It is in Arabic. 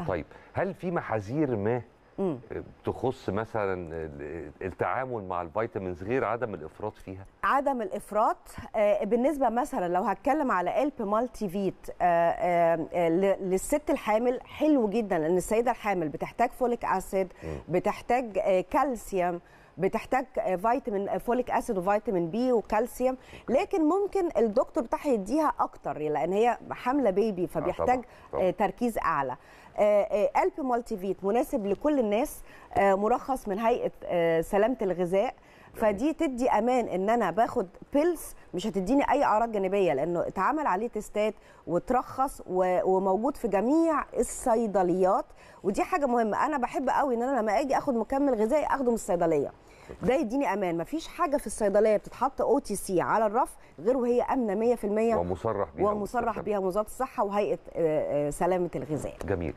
أه. طيب هل في محاذير ما آه، مم. تخص مثلا التعامل مع الفيتامينز غير عدم الافراط فيها عدم الافراط آه، بالنسبه مثلا لو هتكلم على الب مالتي فيت للست الحامل حلو جدا لان السيده الحامل بتحتاج فوليك اسيد بتحتاج كالسيوم آه، بتحتاج فيتامين فوليك اسيد وفيتامين بي وكالسيوم لكن ممكن الدكتور بتاعها يديها اكتر لان هي حامله بيبي آه، فبيحتاج طبعا. آه، تركيز اعلى الب مالتي فيت مناسب لكل الناس آه، مرخص من هيئه سلامه الغذاء فدي تدي امان ان انا باخد بيلز مش هتديني اي اعراض جانبيه لانه اتعمل عليه تيستات وترخص وموجود في جميع الصيدليات ودي حاجه مهمه انا بحب قوي ان انا لما اجي اخد مكمل غذائي اخده من الصيدليه ده يديني امان مفيش حاجه في الصيدليه بتتحط او تي سي على الرف غير وهي امنه 100% ومصرح بيها ومصرح بيها وزاره الصحه وهيئه آه، آه، سلامه الغذاء جميل